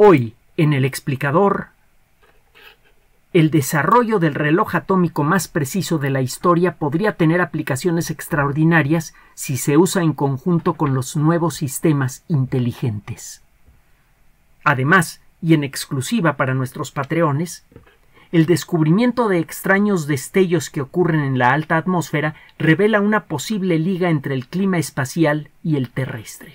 Hoy, en el explicador, el desarrollo del reloj atómico más preciso de la historia podría tener aplicaciones extraordinarias si se usa en conjunto con los nuevos sistemas inteligentes. Además, y en exclusiva para nuestros patreones, el descubrimiento de extraños destellos que ocurren en la alta atmósfera revela una posible liga entre el clima espacial y el terrestre.